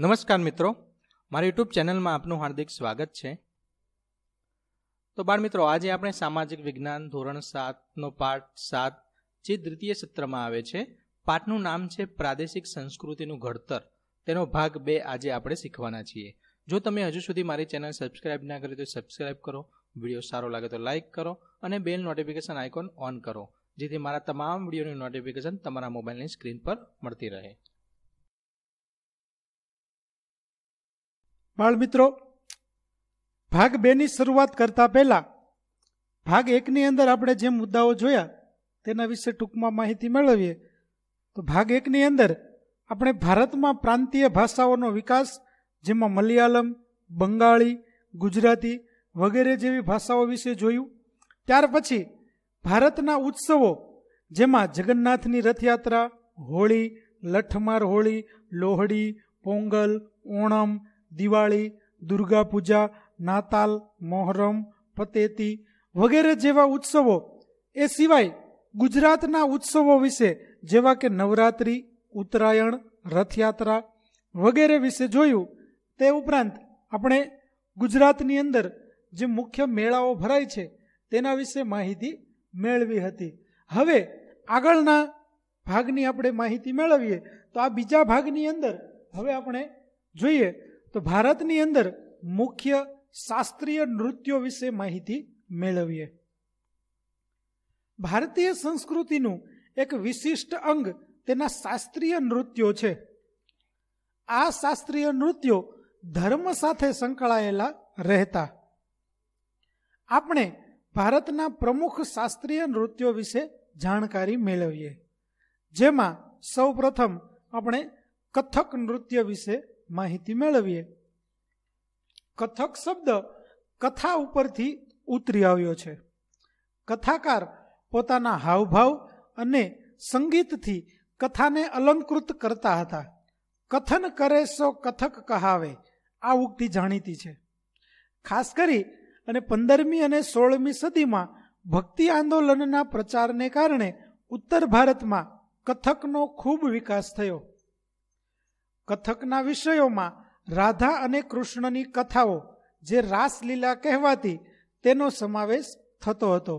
નમસ્કાર મિત્રો મારી યુટ્યુબ ચેનલમાં આપનું હાર્દિક સ્વાગત છે તો બાળ મિત્રો આજે આપણે સામાજિક વિજ્ઞાન ધોરણ સાતનો પાઠ સાત જે દ્વિતીય સત્રમાં આવે છે પાઠનું નામ છે પ્રાદેશિક સંસ્કૃતિનું ઘડતર તેનો ભાગ બે આજે આપણે શીખવાના છીએ જો તમે હજુ સુધી મારી ચેનલ સબસ્ક્રાઇબ ના કરી તો સબસ્ક્રાઇબ કરો વિડીયો સારો લાગે તો લાઇક કરો અને બેલ નોટિફિકેશન આઇકોન ઓન કરો જેથી મારા તમામ વિડીયોની નોટિફિકેશન તમારા મોબાઈલની સ્ક્રીન પર મળતી રહે બાળ મિત્રો ભાગ બેની શરૂઆત કરતા પહેલાં ભાગ એકની અંદર આપણે જે મુદ્દાઓ જોયા તેના વિશે ટૂંકમાં માહિતી મેળવીએ તો ભાગ એકની અંદર આપણે ભારતમાં પ્રાંતીય ભાષાઓનો વિકાસ જેમાં મલયાલમ બંગાળી ગુજરાતી વગેરે જેવી ભાષાઓ વિશે જોયું ત્યાર પછી ભારતના ઉત્સવો જેમાં જગન્નાથની રથયાત્રા હોળી લઠમાર હોળી લોહડી પોંગલ ઓણમ દિવાળી દુર્ગા પૂજા નાતાલ મોહરમ પતેતી વગેરે જેવા ઉત્સવો એ સિવાય ગુજરાતના ઉત્સવો વિશે જેવા કે નવરાત્રિ ઉત્તરાયણ રથયાત્રા વગેરે વિશે જોયું તે ઉપરાંત આપણે ગુજરાતની અંદર જે મુખ્ય મેળાઓ ભરાય છે તેના વિશે માહિતી મેળવી હતી હવે આગળના ભાગની આપણે માહિતી મેળવીએ તો આ બીજા ભાગની અંદર હવે આપણે જોઈએ તો ભારતની અંદર મુખ્ય શાસ્ત્રીય નૃત્યો વિશે માહિતી મેળવીએ ભારતીય સંસ્કૃતિનું એક વિશિષ્ટ અંગ તેના શાસ્ત્રીય નૃત્યો છે આ શાસ્ત્રીય નૃત્યો ધર્મ સાથે સંકળાયેલા રહેતા આપણે ભારતના પ્રમુખ શાસ્ત્રીય નૃત્યો વિશે જાણકારી મેળવીએ જેમાં સૌ પ્રથમ આપણે કથક નૃત્ય વિશે માહિતી મેળવીએ કથક શબ્દ કથા ઉપરથી ઉતરી આવ્યો છે કથાકાર પોતાના હાવભાવ અને સંગીતથી કથાને અલંકૃત કરતા હતા કથન કરે સો કથક કહાવે આ ઉક્તિ જાણીતી છે ખાસ કરી અને પંદરમી અને સોળમી સદીમાં ભક્તિ આંદોલનના પ્રચારને કારણે ઉત્તર ભારતમાં કથકનો ખૂબ વિકાસ થયો કથકના વિષયોમાં રાધા અને કૃષ્ણની કથાઓ જે રાસલીલા કહેવાતી તેનો સમાવેશ થતો હતો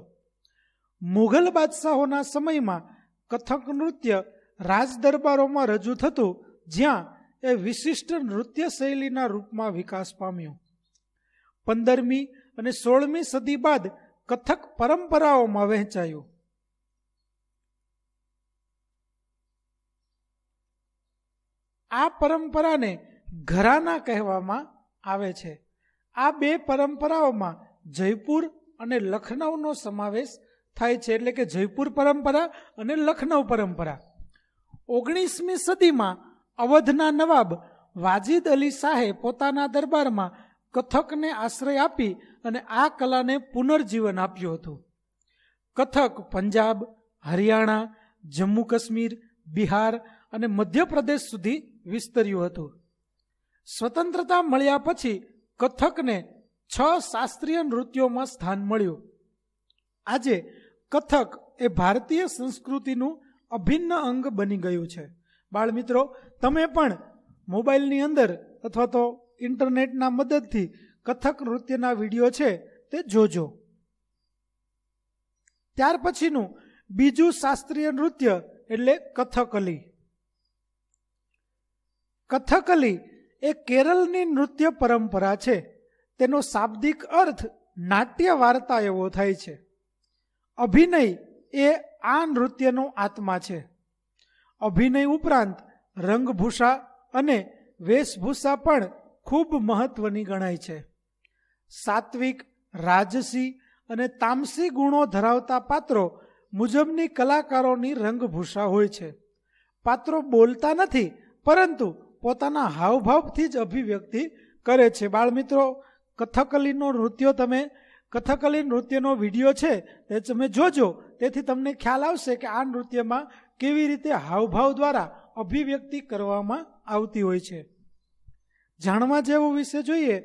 મુઘલ બાદશાહોના સમયમાં કથક નૃત્ય રાજદરબારોમાં રજૂ થતું જ્યાં એ વિશિષ્ટ નૃત્ય શૈલીના રૂપમાં વિકાસ પામ્યો પંદરમી અને સોળમી સદી બાદ કથક પરંપરાઓમાં વહેંચાયું આ પરંપરાને ઘરાના કહેવામાં આવે છે આ બે પરંપરાઓમાં જયપુર અને લખનૌનો સમાવેશ થાય છે એટલે કે જયપુર પરંપરા અને લખનૌ પરંપરા ઓગણીસમી સદીમાં અવધના નવાબ વાજિદ અલી શાહે પોતાના દરબારમાં કથકને આશ્રય આપી અને આ કલાને પુનર્જીવન આપ્યું હતું કથક પંજાબ હરિયાણા જમ્મુ કાશ્મીર બિહાર અને મધ્યપ્રદેશ સુધી વિસ્તર્યું હતું સ્વતંત્રતા મળ્યા પછી કથકને છ શાસ્ત્રીય નૃત્યોમાં સ્થાન મળ્યું આજે કથક એ ભારતીય સંસ્કૃતિનું અભિન્ન અંગ બની ગયું છે બાળ મિત્રો તમે પણ મોબાઈલની અંદર અથવા તો ઇન્ટરનેટના મદદથી કથક નૃત્યના વિડીયો છે તે જોજો ત્યાર પછીનું બીજું શાસ્ત્રીય નૃત્ય એટલે કથકલી કથકલી એ કેરળની નૃત્ય પરંપરા છે તેનો શાબ્દિક અર્થ નાટ્ય વાર્તા એવો થાય છે અભિનય એ આ નૃત્યનો આત્મા છે અભિનય ઉપરાંત રંગભૂષા અને વેશભૂષા પણ ખૂબ મહત્વની ગણાય છે સાત્વિક રાજસી અને તામસી ગુણો ધરાવતા પાત્રો મુજબની કલાકારોની રંગભૂષા હોય છે પાત્રો બોલતા નથી પરંતુ પોતાના હાવભાવથી જ અભિવ્યક્તિ કરે છે બાળમિત્રો કથકલીનો નૃત્યો તમે કથકલી નૃત્યનો વિડીયો છે તે તમે જોજો તેથી તમને ખ્યાલ આવશે કે આ નૃત્યમાં કેવી રીતે હાવભાવ દ્વારા અભિવ્યક્તિ કરવામાં આવતી હોય છે જાણવા જેવું વિશે જોઈએ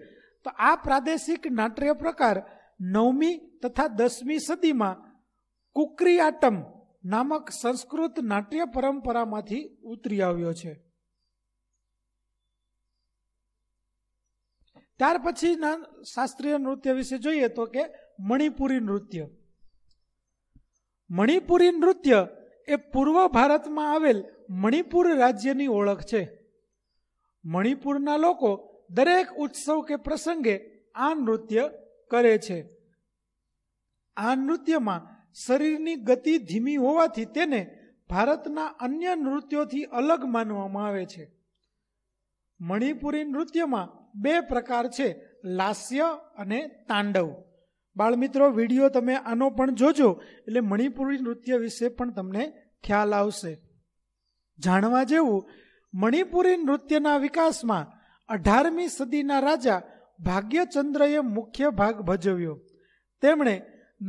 તો આ પ્રાદેશિક નાટ્ય પ્રકાર નવમી તથા દસમી સદીમાં કુકરીઆટમ નામક સંસ્કૃત નાટ્ય પરંપરામાંથી ઉતરી આવ્યો છે ત્યાર પછીના શાસ્ત્રીય નૃત્ય વિશે જોઈએ તો કે મણિપુરી નૃત્ય મણિપુરી નૃત્ય એ પૂર્વ ભારતમાં આવેલ મણિપુર રાજ્યની ઓળખ છે મણિપુરના લોકો દરેક ઉત્સવ કે પ્રસંગે આ નૃત્ય કરે છે આ નૃત્યમાં શરીરની ગતિ ધીમી હોવાથી તેને ભારતના અન્ય નૃત્યોથી અલગ માનવામાં આવે છે મણિપુરી નૃત્યમાં બે પ્રકાર છે લાસ્ય અને તાંડવ બાળમિત્રો વિડીયો તમે આનો પણ જોજો એટલે મણિપુરી નૃત્ય વિશે પણ તમને ખ્યાલ આવશે જાણવા જેવું મણિપુરી નૃત્યના વિકાસમાં અઢારમી સદીના રાજા ભાગ્યચંદ્રએ મુખ્ય ભાગ ભજવ્યો તેમણે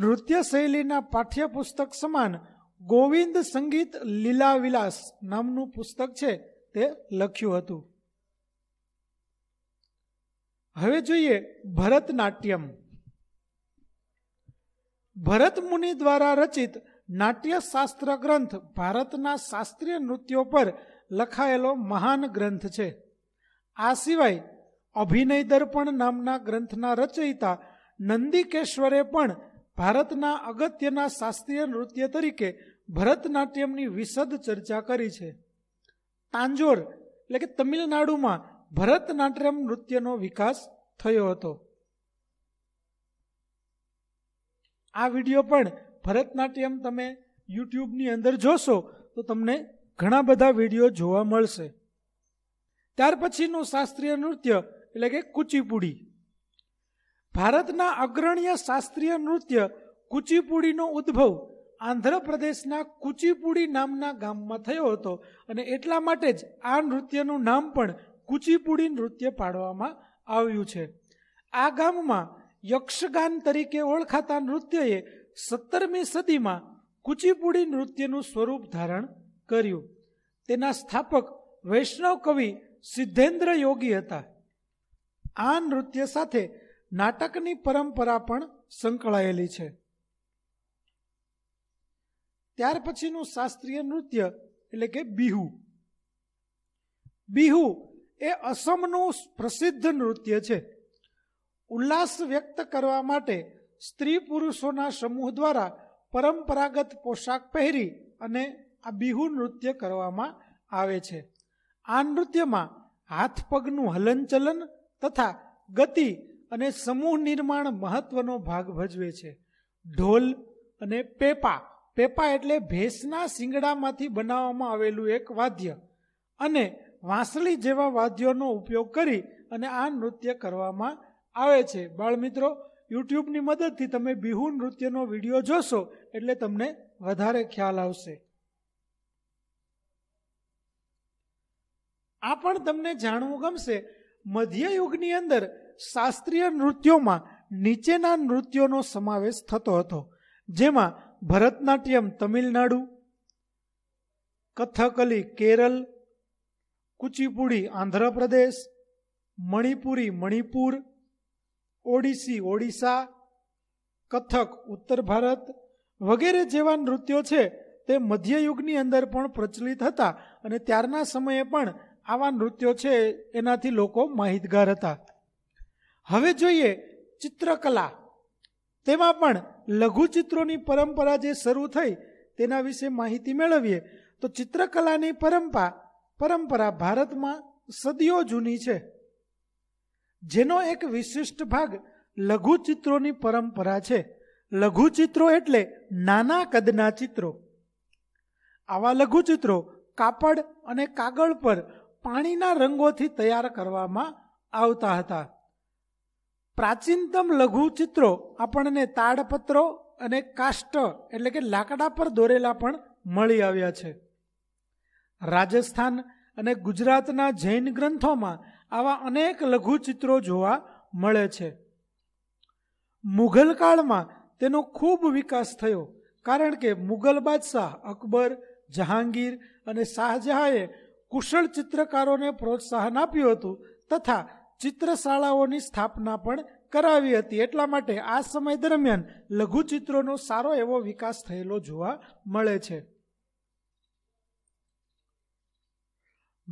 નૃત્ય શૈલીના પાઠ્યપુસ્તક સમાન ગોવિંદ સંગીત લીલા વિલાસ નામનું પુસ્તક છે તે લખ્યું હતું હવે જોઈએ ભરતનાટ્યમ ભરત મુનિ દ્વારા રચિત નાટ્યશાસ્ત્ર ગ્રંથ ભારતના શાસ્ત્રીય નૃત્યો પર લખાયેલો મહાન ગ્રંથ છે આ સિવાય અભિનય દર્પણ નામના ગ્રંથના રચયિતા નંદિકેશ્વરે પણ ભારતના અગત્યના શાસ્ત્રીય નૃત્ય તરીકે ભરતનાટ્યમની વિશદ ચર્ચા કરી છે તાંજોર એટલે કે તમિલનાડુમાં ભરતનાટ્યમ નૃત્યનો વિકાસ થયો હતો આ વિડીયો પણ ભરતનાટ્યમ તમે યુટ્યુબની અંદર જોશો તો તમને ઘણા બધા વિડીયો જોવા મળશે ત્યાર પછીનું શાસ્ત્રીય નૃત્ય એટલે કે કુચીપુડી ભારતના અગ્રણીય શાસ્ત્રીય નૃત્ય કુચીપુડીનો ઉદ્ભવ આંધ્રપ્રદેશના કુચીપુડી નામના ગામમાં થયો હતો અને એટલા માટે જ આ નૃત્યનું નામ પણ કુચીપુડી નૃત્ય પાડવામાં આવ્યું છે આ ગામમાં યક્ષગાન તરીકે ઓળખાતા નૃત્યએ સત્તરમી સદીમાં કુચીપુડી નૃત્યનું સ્વરૂપ ધારણ કર્યું તેના સ્થાપક વૈષ્ણવ કવિ સિદ્ધેન્દ્ર યોગી હતા આ નૃત્ય સાથે નાટકની પરંપરા પણ સંકળાયેલી છે ત્યાર પછીનું શાસ્ત્રીય નૃત્ય એટલે કે બિહુ બિહુ એ અસમનું પ્રસિદ્ધ નૃત્ય છે ઉલ્લાસ વ્યક્ત કરવા માટે સ્ત્રી પુરુષોના સમૂહ દ્વારા પરંપરાગત પોશાક પહેરી અને આ બિહુ નૃત્ય કરવામાં આવે છે આ નૃત્યમાં હાથ પગનું હલનચલન તથા ગતિ અને સમૂહ નિર્માણ મહત્વનો ભાગ ભજવે છે ઢોલ અને પેપા પેપા એટલે ભેંસના શિંગડામાંથી બનાવવામાં આવેલું એક વાદ્ય અને વાંસળી જેવા વાદ્યોનો ઉપયોગ કરી અને આ નૃત્ય કરવામાં આવે છે બાળમિત્રો યુટ્યુબની મદદથી તમે બિહુ નૃત્યનો વિડીયો જોશો એટલે તમને વધારે ખ્યાલ આવશે આ પણ તમને જાણવું ગમશે મધ્યયુગની અંદર શાસ્ત્રીય નૃત્યોમાં નીચેના નૃત્યોનો સમાવેશ થતો હતો જેમાં ભરતનાટ્યમ તમિલનાડુ કથકલી કેરળ કુચીપુડી આંધ્રપ્રદેશ મણિપુરી મણિપુર ઓડિસી ઓડિશા કથક ઉત્તર ભારત વગેરે જેવા નૃત્યો છે તે મધ્યયુગની અંદર પણ પ્રચલિત હતા અને ત્યારના સમયે પણ આવા નૃત્યો છે એનાથી લોકો માહિતગાર હતા હવે જોઈએ ચિત્રકલા તેમાં પણ લઘુચિત્રોની પરંપરા જે શરૂ થઈ તેના વિશે માહિતી મેળવીએ તો ચિત્રકલાની પરંપરા પરંપરા ભારતમાં સદીઓ જૂની છે જેનો એક વિશિષ્ટ ભાગ લઘુચિત્રોની પરંપરા છે લઘુચિત્રો એટલે નાના કદના ચિત્રો આવા લઘુચિત્રો કાપડ અને કાગળ પર પાણીના રંગોથી તૈયાર કરવામાં આવતા હતા પ્રાચીનતમ લઘુચિત્રો આપણને તાડપત્રો અને કાષ્ટ એટલે કે લાકડા પર દોરેલા પણ મળી આવ્યા છે રાજસ્થાન અને ગુજરાતના જૈન ગ્રંથોમાં આવા અનેક લઘુચિત્રો જોવા મળે છે મુઘલ કાળમાં તેનો ખૂબ વિકાસ થયો કારણ કે મુઘલ બાદશાહ અકબર જહાંગીર અને શાહજહાંએ કુશળ ચિત્રકારોને પ્રોત્સાહન આપ્યું હતું તથા ચિત્રશાળાઓની સ્થાપના પણ કરાવી હતી એટલા માટે આ સમય દરમિયાન લઘુચિત્રોનો સારો એવો વિકાસ થયેલો જોવા મળે છે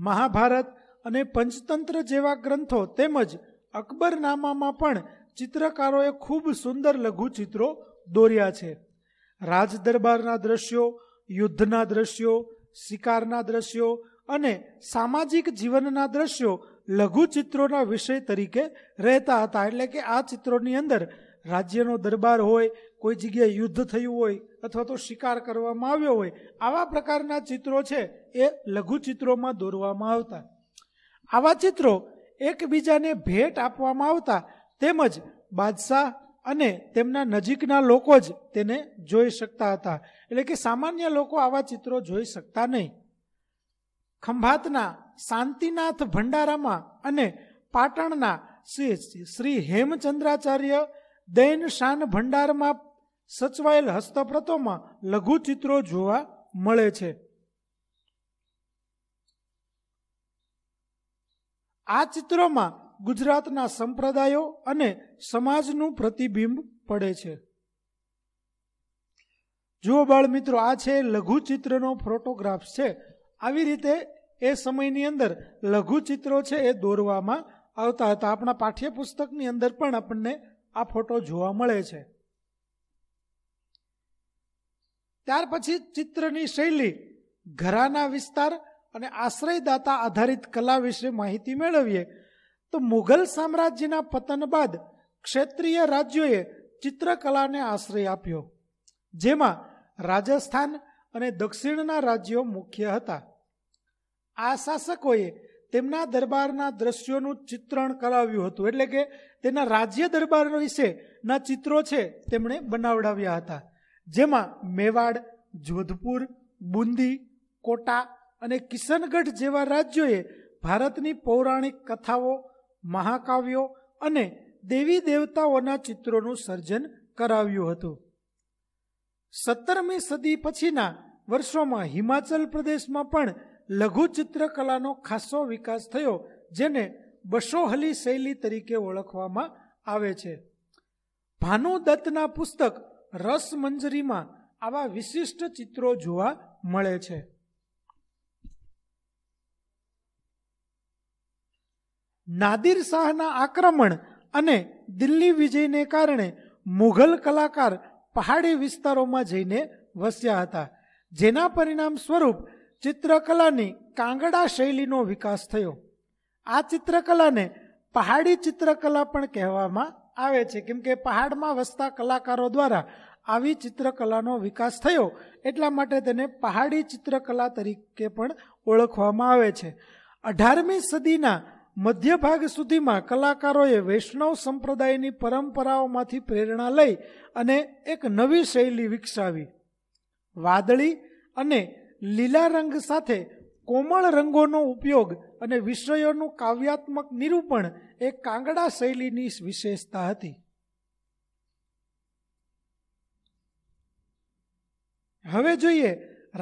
મહાભારત અને પંચતંત્ર જેવા ગ્રંથો તેમજ અકબરનામામાં પણ ચિત્રકારોએ ખૂબ સુંદર લઘુચિત્રો દોર્યા છે રાજદરબારના દ્રશ્યો યુદ્ધના દ્રશ્યો શિકારના દ્રશ્યો અને સામાજિક જીવનના દ્રશ્યો લઘુચિત્રોના વિષય તરીકે રહેતા હતા એટલે કે આ ચિત્રોની અંદર રાજ્યનો દરબાર હોય કોઈ જગ્યાએ યુદ્ધ થયું હોય અથવા તો શિકાર કરવામાં આવ્યો હોય આવા પ્રકારના ચિત્રો છે એ લઘુ ચિત્રોમાં દોરવામાં આવતા આવા ચિત્રો એકબીજાને ભેટ આપવામાં આવતા તેમજ બાદશાહ અને તેમના નજીકના લોકો જ તેને જોઈ શકતા હતા એટલે કે સામાન્ય લોકો આવા ચિત્રો જોઈ શકતા નહીં ખંભાતના શાંતિનાથ ભંડારામાં અને પાટણના શ્રી શ્રી હેમચંદ્રાચાર્ય દૈન શાન ભંડારમાં સચવાયેલ હસ્તપ્રતોમાં ચિત્રો જોવા મળે છે આ ચિત્રોમાં ગુજરાતના સંપ્રદાયો અને સમાજનું પ્રતિબિંબ પડે છે જુઓ બાળ મિત્રો આ છે લઘુ ચિત્રનો ફોટોગ્રાફ છે આવી રીતે એ સમયની અંદર લઘુ ચિત્રો છે એ દોરવામાં આવતા હતા આપણા પાઠ્યપુસ્તકની અંદર પણ આપણને આ ફોટો જોવા મળે છે ત્યાર પછી ચિત્રની શૈલી ઘરાના વિસ્તાર અને આશ્રયદાતા આધારિત કલા વિશે માહિતી મેળવીએ તો મુઘલ સામ્રાજ્યના પતન બાદ ક્ષેત્રીય રાજ્યોએ ચિત્રકલાને આશ્રય આપ્યો જેમાં રાજસ્થાન અને દક્ષિણના રાજ્યો મુખ્ય હતા આ શાસકોએ તેમના દરબારના દ્રશ્યોનું ચિત્રણ કરાવ્યું હતું એટલે કે તેના રાજ્ય દરબાર વિશેના ચિત્રો છે તેમણે બનાવડાવ્યા હતા જેમાં મેવાડ જોધપુર બુંદી કોટા અને કિશનગઢ જેવા રાજ્યોએ ભારતની પૌરાણિક કથાઓ મહાકાવ્યો અને દેવી દેવતાઓના ચિત્રોનું સર્જન કરાવ્યું હતું સત્તરમી સદી પછીના વર્ષોમાં હિમાચલ પ્રદેશમાં પણ લઘુ ચિત્રકલાનો ખાસ્સો વિકાસ થયો જેને બસોહલી શૈલી તરીકે ઓળખવામાં આવે છે ભાનુદત્તના પુસ્તક રસમંજરીમાં આવા વિશિષ્ટ ચિત્રો જોવા મળે છે નાદિર શાહના આક્રમણ અને દિલ્હી વિજયને કારણે મુઘલ કલાકાર પહાડી વિસ્તારોમાં જઈને વસ્યા હતા જેના પરિણામ સ્વરૂપ ચિત્રકલાની કાંગડા શૈલીનો વિકાસ થયો આ ચિત્રકલાને પહાડી ચિત્રકલા પણ કહેવામાં આવે છે કેમ કે પહાડમાં વસતા કલાકારો દ્વારા આવી ચિત્રકલાનો વિકાસ થયો એટલા માટે તેને પહાડી ચિત્રકલા તરીકે પણ ઓળખવામાં આવે છે અઢારમી સદીના મધ્ય ભાગ સુધીમાં કલાકારોએ વૈષ્ણવ સંપ્રદાયની પરંપરાઓમાંથી પ્રેરણા લઈ અને એક નવી શૈલી વિકસાવી વાદળી અને લીલા રંગ સાથે કોમળ રંગોનો ઉપયોગ અને વિષયોનું કાવ્યાત્મક નિરૂપણ એ કાંગડા શૈલીની વિશેષતા હતી હવે જોઈએ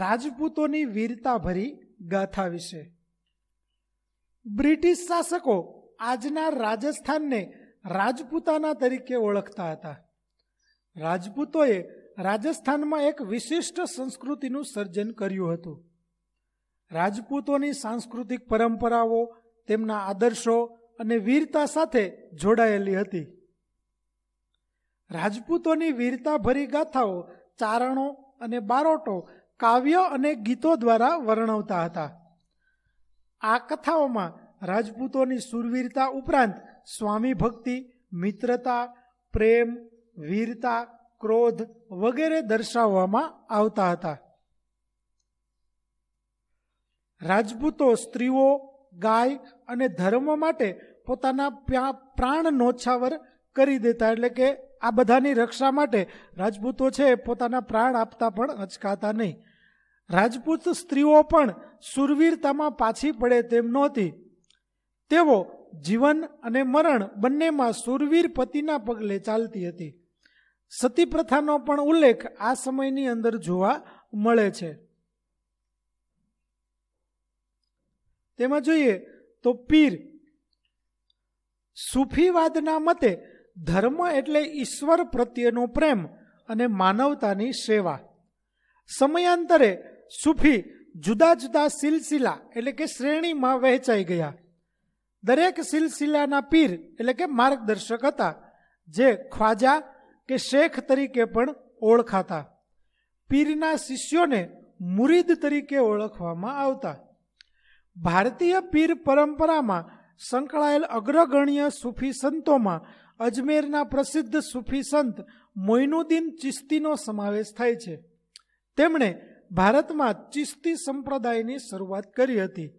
રાજપૂતોની વીરતાભરી ગાથા વિશે બ્રિટિશ શાસકો આજના રાજસ્થાનને રાજપૂતાના તરીકે ઓળખતા હતા રાજપૂતોએ રાજસ્થાનમાં એક વિશિષ્ટ સંસ્કૃતિનું સર્જન કર્યું હતું રાજપૂતોની સાંસ્કૃતિક પરંપરાઓ તેમના આદર્શો અને વીરતા સાથે જોડાયેલી હતી રાજપૂતોની વીરતાભરી ગાથાઓ ચારણો અને બારોટો કાવ્ય અને ગીતો દ્વારા વર્ણવતા હતા આ કથાઓમાં રાજપૂતોની સુરવીરતા ઉપરાંત સ્વામી ભક્તિ મિત્રતા પ્રેમ વીરતા ક્રોધ વગેરે દર્શાવવામાં આવતા હતા રાજપૂતો સ્ત્રીઓ ગાય અને ધર્મ માટે પોતાના પ્રાણ નોછાવર કરી દેતા એટલે કે આ બધાની રક્ષા માટે રાજપૂતો છે પોતાના પ્રાણ આપતા પણ અચકાતા નહીં રાજપૂત સ્ત્રીઓ પણ સુરવીરતામાં પાછી પડે તેમ નહોતી તેઓ જીવન અને મરણ બંનેમાં સુરવીર પતિના પગલે ચાલતી હતી સતી પ્રથાનો પણ ઉલ્લેખ આ સમયની અંદર જોવા મળે છે તેમાં જોઈએ તો પીર સુફીવાદના મતે ધર્મ એટલે ઈશ્વર પ્રત્યેનો પ્રેમ અને માનવતાની સેવા સમયાંતરે સુફી જુદા જુદા સિલસિલા એટલે કે શ્રેણીમાં વહેંચાઈ ગયા દરેક સિલસિલાના પીર એટલે કે માર્ગદર્શક હતા જે ખ્વાજા કે શેખ તરીકે પણ ઓળખાતા પીરના શિષ્યોને મુરીદ તરીકે ઓળખવામાં આવતા ભારતીય પીર પરંપરામાં સંકળાયેલ અગ્રગણ્ય સૂફી સંતોમાં અજમેરના પ્રસિદ્ધ સૂફી સંત મોઇનુદ્દીન ચિસ્તીનો સમાવેશ થાય છે તેમણે ભારતમાં ચિસ્તી સંપ્રદાયની શરૂઆત કરી હતી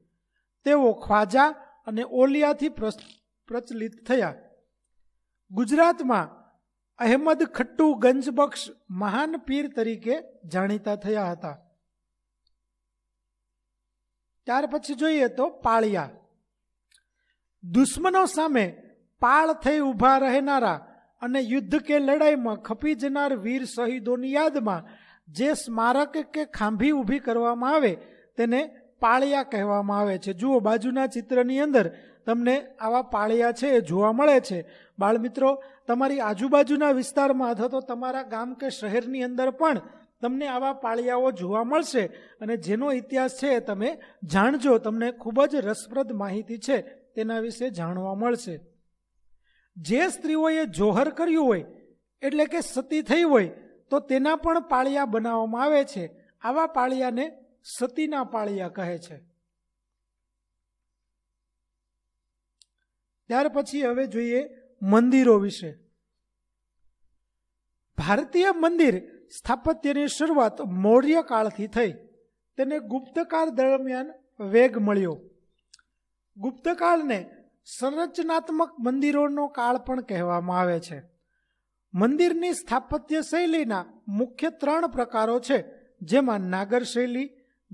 તેઓ ખ્વાજા અને ઓલિયાથી પ્રચલિત થયા ગુજરાતમાં અહેમદ ખટ્ટુ ગંજબક્ષ મહાન પીર તરીકે જાણીતા થયા હતા ત્યાર પછી જોઈએ તો પાળિયા દુશ્મનો સામે પાળ થઈ ઊભા રહેનારા અને યુદ્ધ કે લડાઈમાં ખપી જનાર વીર શહીદોની યાદમાં જે સ્મારક કે ખાંભી ઊભી કરવામાં આવે તેને પાળિયા કહેવામાં આવે છે જુઓ બાજુના ચિત્રની અંદર તમને આવા પાળિયા છે એ જોવા મળે છે બાળમિત્રો તમારી આજુબાજુના વિસ્તારમાં અથવા તો તમારા ગામ કે શહેરની અંદર પણ તમને આવા પાળિયાઓ જોવા મળશે અને જેનો ઇતિહાસ છે એ તમે જાણજો તમને ખૂબ જ રસપ્રદ માહિતી છે તેના વિશે જાણવા મળશે જે સ્ત્રીઓએ જોહર કર્યું હોય એટલે કે સતી થઈ હોય તો તેના પણ પાળિયા બનાવવામાં આવે છે આવા પાળિયાને સતીના પાળિયા કહે છે ત્યાર પછી હવે જોઈએ મંદિરો વિશે ભારતીય મંદિર સ્થાપત્યની શરૂઆત મૌર્ય કાળથી થઈ તેને ગુપ્તકાળ દરમિયાન વેગ મળ્યો ગુપ્તકાળને સંરચનાત્મક મંદિરોનો કાળ પણ કહેવામાં આવે છે મંદિરની સ્થાપત્ય શૈલીના મુખ્ય ત્રણ પ્રકારો છે જેમાં નાગર શૈલી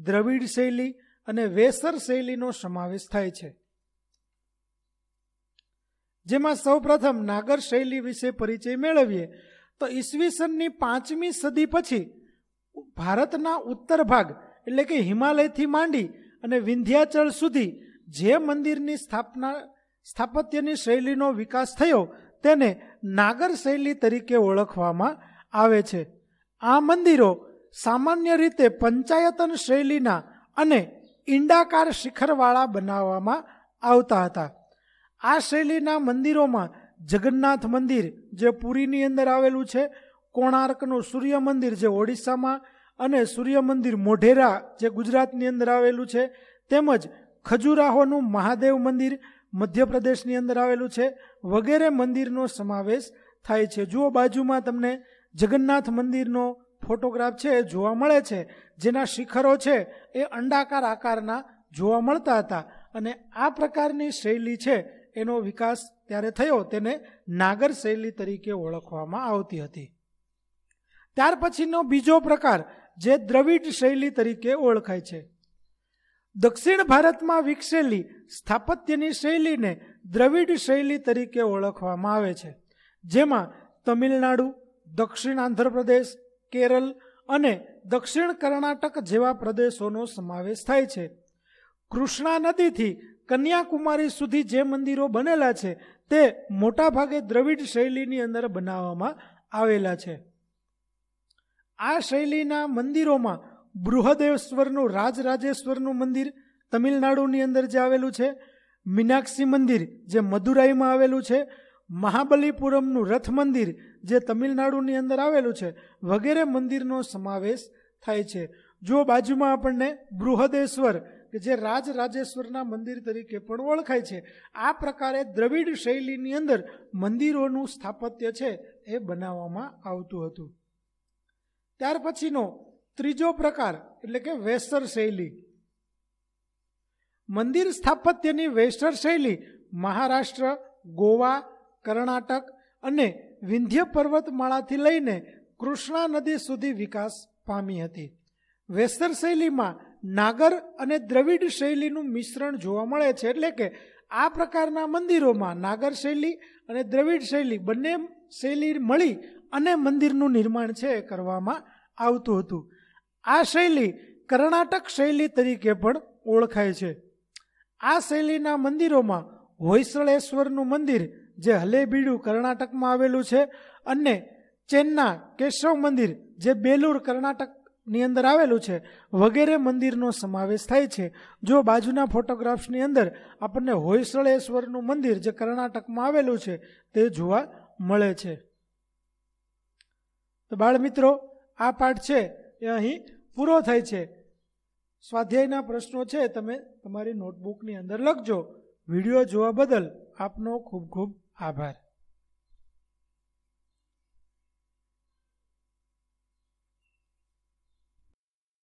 દ્રવિડ શૈલી અને વેસર શૈલીનો સમાવેશ થાય છે જેમાં સૌપ્રથમ નાગર શૈલી વિશે પરિચય મેળવીએ તો ઈસવીસનની પાંચમી સદી પછી ભારતના ઉત્તર ભાગ એટલે કે હિમાલયથી માંડી અને વિંધ્યાચળ સુધી જે મંદિરની સ્થાપના સ્થાપત્યની શૈલીનો વિકાસ થયો તેને નાગર શૈલી તરીકે ઓળખવામાં આવે છે આ મંદિરો સામાન્ય રીતે પંચાયતન શૈલીના અને ઈંડાકાર શિખરવાળા બનાવવામાં આવતા હતા આ શૈલીના મંદિરોમાં જગન્નાથ મંદિર જે પુરીની અંદર આવેલું છે કોણાર્કનું સૂર્ય મંદિર જે ઓડિશામાં અને સૂર્ય મંદિર મોઢેરા જે ગુજરાતની અંદર આવેલું છે તેમજ ખજુરાહોનું મહાદેવ મંદિર મધ્યપ્રદેશની અંદર આવેલું છે વગેરે મંદિરનો સમાવેશ થાય છે જુઓ બાજુમાં તમને જગન્નાથ મંદિરનો ફોટોગ્રાફ છે એ જોવા મળે છે જેના શિખરો છે એ અંડાકાર આકારના જોવા મળતા હતા અને આ પ્રકારની શૈલી છે એનો વિકાસ ત્યારે થયો તેને નાગર શૈલી તરીકે ઓળખવામાં આવતી હતી ત્યાર પછીનો બીજો પ્રકાર જે દ્રવિડ શૈલી તરીકે ઓળખાય છે દક્ષિણ ભારતમાં વિકસેલી સ્થાપત્યની શૈલીને દ્રવિડ શૈલી તરીકે ઓળખવામાં આવે છે જેમાં તમિલનાડુ દક્ષિણ આંધ્રપ્રદેશ કેરળ અને દક્ષિણ કર્ણાટક જેવા પ્રદેશોનો સમાવેશ થાય છે કૃષ્ણા નદીથી કન્યાકુમારી સુધી જે મંદિરો બનેલા છે તે મોટાભાગે દ્રવિડ શૈલીની અંદર બનાવવામાં આવેલા છે આ શૈલીના મંદિરોમાં બૃહદેશ્વરનું રાજરાજેશ્વરનું મંદિર તમિલનાડુની અંદર જે આવેલું છે મીનાક્ષી મંદિર જે મદુરાઈમાં આવેલું છે મહાબલીપુરમનું રથ મંદિર જે તમિલનાડુની અંદર આવેલું છે વગેરે મંદિરનો સમાવેશ થાય છે જો બાજુમાં આપણને બૃહદેશ્વર કે જે રાજ રાજેશ્વરના મંદિર તરીકે પણ ઓળખાય છે આ પ્રકારે દ્રવિડ શૈલીની અંદર મંદિરોનું સ્થાપત્ય છે એ બનાવવામાં આવતું હતું ત્યાર પછીનો ત્રીજો પ્રકાર એટલે કે વેસ્ટર શૈલી મંદિર સ્થાપત્યની વેસ્ટર શૈલી મહારાષ્ટ્ર ગોવા કર્ણાટક અને વિંધ્ય પર્વતમાળાથી લઈને કૃષ્ણા નદી સુધી વિકાસ પામી હતી વેસ્ટર શૈલીમાં નાગર અને દ્રવિડ શૈલીનું મિશ્રણ જોવા મળે છે એટલે કે આ પ્રકારના મંદિરોમાં નાગર શૈલી અને દ્રવિડ શૈલી બંને શૈલી મળી અને મંદિરનું નિર્માણ છે કરવામાં આવતું હતું આ શૈલી કર્ણાટક શૈલી તરીકે પણ ઓળખાય છે આ શૈલીના મંદિરોમાં હોયસળેશ્વરનું મંદિર જે હલેબીડુ કર્ણાટકમાં આવેલું છે અને ચેન્ના કેશવ મંદિર જે બેલુર કર્ણાટક ની અંદર આવેલું છે વગેરે મંદિરનો સમાવેશ થાય છે જો બાજુના ફોટોગ્રાફ્સની અંદર આપણને હોયસળેશ્વરનું મંદિર જે કર્ણાટકમાં આવેલું છે તે જોવા મળે છે તો બાળ મિત્રો આ પાઠ છે એ અહીં પૂરો થાય છે સ્વાધ્યાયના પ્રશ્નો છે તમે તમારી નોટબુકની અંદર લખજો વિડીયો જોવા બદલ આપનો ખૂબ ખૂબ આભાર